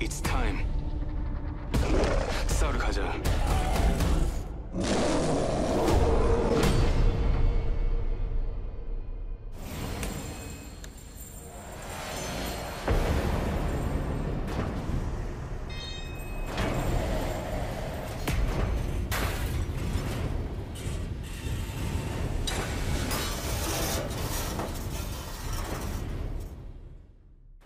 It's time. 싸우러 가자.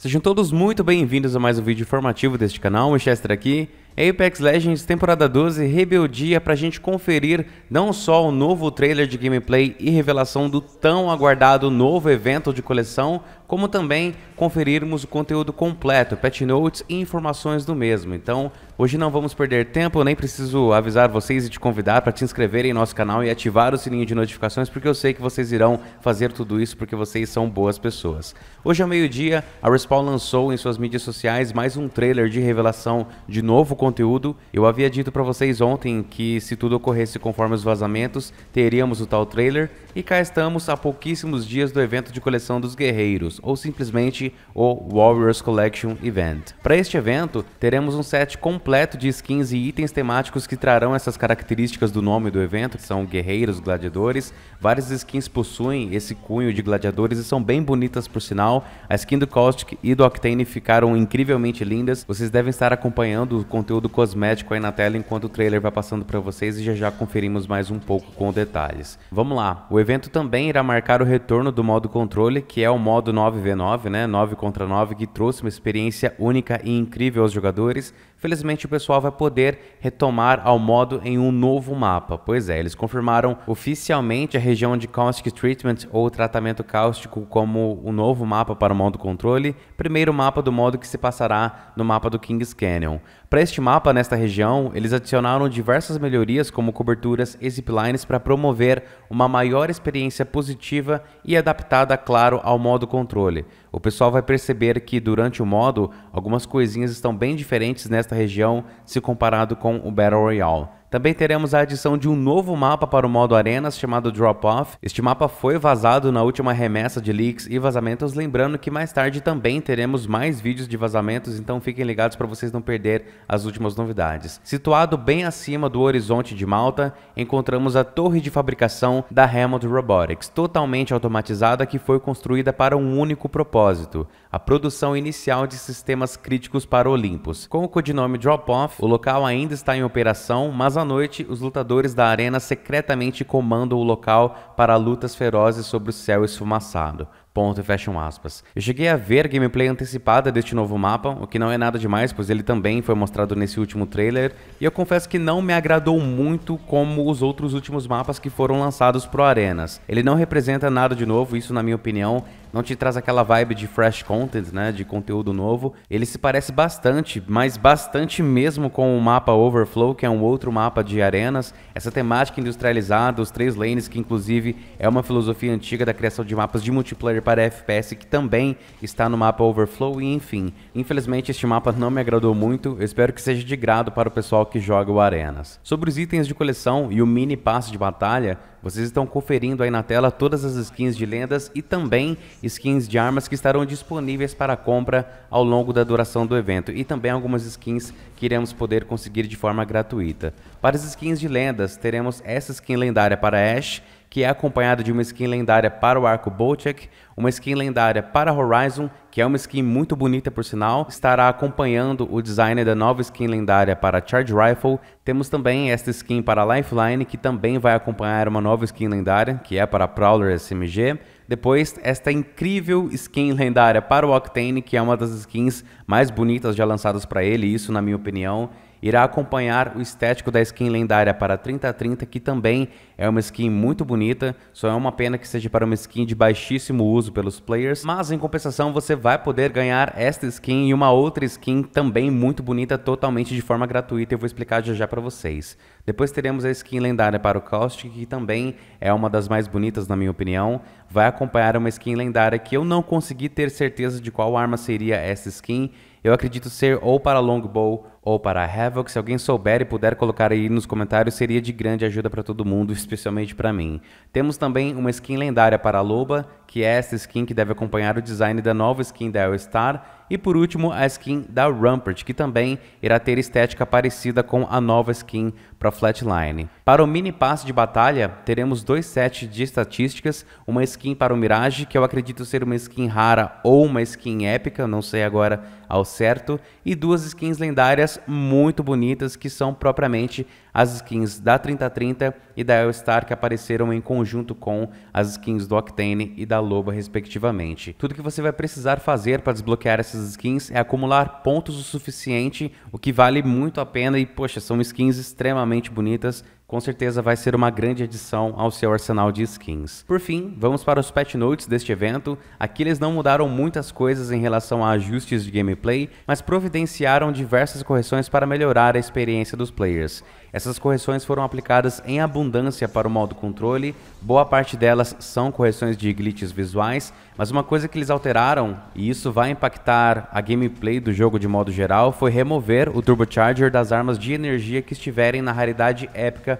Sejam todos muito bem-vindos a mais um vídeo informativo deste canal, O Chester aqui. Apex Legends temporada 12 Rebeldia para a gente conferir não só o novo trailer de gameplay e revelação do tão aguardado novo evento de coleção, como também conferirmos o conteúdo completo, pet notes e informações do mesmo. Então, hoje não vamos perder tempo, nem preciso avisar vocês e te convidar para te inscreverem em nosso canal e ativar o sininho de notificações, porque eu sei que vocês irão fazer tudo isso porque vocês são boas pessoas. Hoje ao meio-dia, a Respawn lançou em suas mídias sociais mais um trailer de revelação de novo conteúdo. Eu havia dito para vocês ontem que se tudo ocorresse conforme os vazamentos, teríamos o tal trailer e cá estamos a pouquíssimos dias do evento de coleção dos guerreiros, ou simplesmente o Warriors Collection Event. Para este evento, teremos um set completo de skins e itens temáticos que trarão essas características do nome do evento, que são guerreiros, gladiadores. Várias skins possuem esse cunho de gladiadores e são bem bonitas por sinal. A skin do Caustic e do Octane ficaram incrivelmente lindas. Vocês devem estar acompanhando o conteúdo cosmético aí na tela enquanto o trailer vai passando para vocês e já já conferimos mais um pouco com detalhes. Vamos lá, o evento também irá marcar o retorno do modo controle, que é o modo 9 9v9, né? 9 contra 9, que trouxe uma experiência única e incrível aos jogadores. Felizmente o pessoal vai poder retomar ao modo em um novo mapa. Pois é, eles confirmaram oficialmente a região de Caustic Treatment ou tratamento cáustico como o um novo mapa para o modo controle, primeiro mapa do modo que se passará no mapa do King's Canyon. Para este mapa nesta região, eles adicionaram diversas melhorias como coberturas e ziplines para promover uma maior experiência positiva e adaptada, claro, ao modo controle, o pessoal vai perceber que durante o modo, algumas coisinhas estão bem diferentes nesta região se comparado com o Battle Royale. Também teremos a adição de um novo mapa para o modo Arenas chamado Drop Off. Este mapa foi vazado na última remessa de leaks e vazamentos, lembrando que mais tarde também teremos mais vídeos de vazamentos, então fiquem ligados para vocês não perder as últimas novidades. Situado bem acima do horizonte de Malta, encontramos a torre de fabricação da Hammond Robotics, totalmente automatizada que foi construída para um único propósito propósito, a produção inicial de sistemas críticos para Olympus. Com o codinome Drop-Off, o local ainda está em operação, mas à noite os lutadores da arena secretamente comandam o local para lutas ferozes sobre o céu esfumaçado. Ponto e fecham aspas. Eu cheguei a ver gameplay antecipada deste novo mapa, o que não é nada demais, pois ele também foi mostrado nesse último trailer, e eu confesso que não me agradou muito como os outros últimos mapas que foram lançados pro Arenas. Ele não representa nada de novo, isso na minha opinião, não te traz aquela vibe de fresh content, né, de conteúdo novo. Ele se parece bastante, mas bastante mesmo com o mapa Overflow, que é um outro mapa de arenas. Essa temática industrializada, os três lanes, que inclusive é uma filosofia antiga da criação de mapas de multiplayer para FPS, que também está no mapa Overflow, e enfim. Infelizmente este mapa não me agradou muito, eu espero que seja de grado para o pessoal que joga o Arenas. Sobre os itens de coleção e o mini passe de batalha, vocês estão conferindo aí na tela todas as skins de lendas e também skins de armas que estarão disponíveis para compra ao longo da duração do evento e também algumas skins que iremos poder conseguir de forma gratuita. Para as skins de lendas, teremos essa skin lendária para Ashe que é acompanhado de uma skin lendária para o arco Bolchek, uma skin lendária para Horizon, que é uma skin muito bonita por sinal, estará acompanhando o design da nova skin lendária para Charge Rifle. Temos também esta skin para Lifeline, que também vai acompanhar uma nova skin lendária, que é para Prowler SMG. Depois, esta incrível skin lendária para o Octane, que é uma das skins mais bonitas já lançadas para ele, isso na minha opinião irá acompanhar o estético da skin lendária para 3030, que também é uma skin muito bonita, só é uma pena que seja para uma skin de baixíssimo uso pelos players, mas em compensação você vai poder ganhar esta skin e uma outra skin também muito bonita, totalmente de forma gratuita, eu vou explicar já já para vocês. Depois teremos a skin lendária para o Caustic, que também é uma das mais bonitas na minha opinião, vai acompanhar uma skin lendária que eu não consegui ter certeza de qual arma seria essa skin, eu acredito ser ou para Longbow ou para Havoc. Se alguém souber e puder colocar aí nos comentários, seria de grande ajuda para todo mundo, especialmente para mim. Temos também uma skin lendária para a Loba, que é esta skin que deve acompanhar o design da nova skin da Elstar e por último, a skin da Rampart, que também irá ter estética parecida com a nova skin para Flatline. Para o mini passe de batalha, teremos dois sets de estatísticas, uma skin para o Mirage, que eu acredito ser uma skin rara ou uma skin épica, não sei agora ao certo, e duas skins lendárias muito bonitas que são propriamente as skins da 3030 e da Elstar que apareceram em conjunto com as skins do Octane e da Loba, respectivamente. Tudo que você vai precisar fazer para desbloquear essas skins é acumular pontos o suficiente, o que vale muito a pena e, poxa, são skins extremamente bonitas com certeza vai ser uma grande adição ao seu arsenal de skins. Por fim, vamos para os patch notes deste evento. Aqui eles não mudaram muitas coisas em relação a ajustes de gameplay, mas providenciaram diversas correções para melhorar a experiência dos players. Essas correções foram aplicadas em abundância para o modo controle, boa parte delas são correções de glitches visuais, mas uma coisa que eles alteraram, e isso vai impactar a gameplay do jogo de modo geral, foi remover o turbocharger das armas de energia que estiverem na raridade épica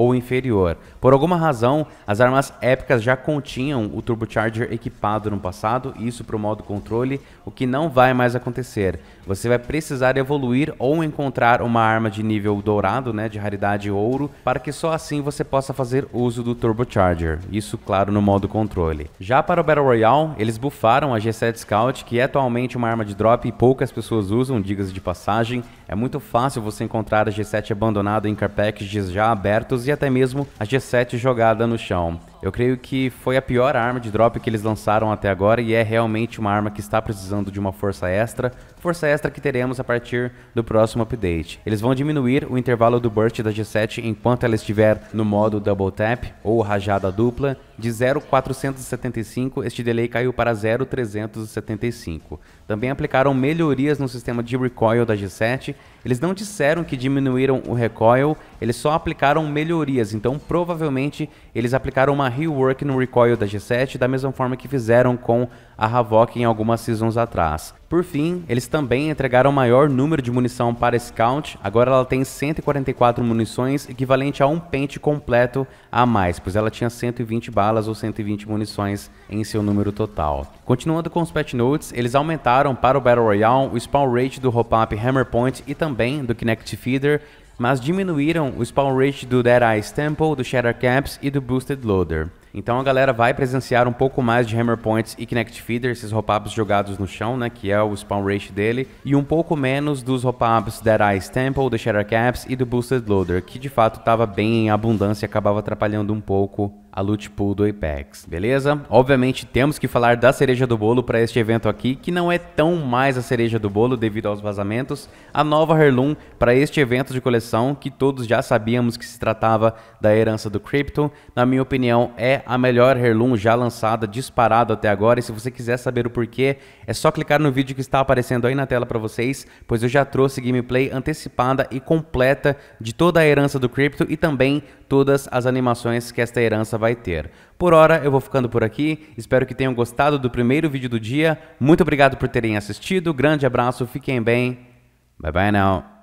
ou inferior. Por alguma razão, as armas épicas já continham o turbocharger equipado no passado, isso para o modo controle, o que não vai mais acontecer. Você vai precisar evoluir ou encontrar uma arma de nível dourado, né, de raridade ouro, para que só assim você possa fazer uso do turbocharger. Isso, claro, no modo controle. Já para o Battle Royale, eles bufaram a G7 Scout, que é atualmente uma arma de drop e poucas pessoas usam, diga-se de passagem. É muito fácil você encontrar a G7 abandonada em carpacks já abertos e e até mesmo a G7 jogada no chão. Eu creio que foi a pior arma de drop que eles lançaram até agora e é realmente uma arma que está precisando de uma força extra, força extra que teremos a partir do próximo update. Eles vão diminuir o intervalo do burst da G7 enquanto ela estiver no modo Double Tap ou rajada dupla, de 0,475 este delay caiu para 0,375. Também aplicaram melhorias no sistema de recoil da G7, eles não disseram que diminuíram o recoil, eles só aplicaram melhorias, então provavelmente eles aplicaram uma rework no recoil da G7, da mesma forma que fizeram com a Havok em algumas seasons atrás. Por fim, eles também entregaram maior número de munição para Scout, agora ela tem 144 munições, equivalente a um pente completo a mais, pois ela tinha 120 balas ou 120 munições em seu número total. Continuando com os patch notes, eles aumentaram para o Battle Royale o spawn rate do hop-up Hammer Point e também do Kinect Feeder, mas diminuíram o spawn rate do Dead Eyes Temple, do Shatter Caps e do Boosted Loader. Então a galera vai presenciar um pouco mais de Hammer Points e Connect Feeder, esses hop-ups jogados no chão, né, que é o spawn rate dele, e um pouco menos dos hop-ups Dead Eyes Temple, do Shatter Caps e do Boosted Loader, que de fato estava bem em abundância e acabava atrapalhando um pouco a loot pool do Apex, beleza? Obviamente temos que falar da cereja do bolo para este evento aqui, que não é tão mais a cereja do bolo devido aos vazamentos, a nova Herloom para este evento de coleção, que todos já sabíamos que se tratava da herança do Crypto, na minha opinião é a melhor Herloom já lançada, disparado até agora, e se você quiser saber o porquê, é só clicar no vídeo que está aparecendo aí na tela para vocês, pois eu já trouxe gameplay antecipada e completa de toda a herança do Crypto e também todas as animações que esta herança vai ter. Por hora eu vou ficando por aqui, espero que tenham gostado do primeiro vídeo do dia, muito obrigado por terem assistido, grande abraço, fiquem bem, bye bye now.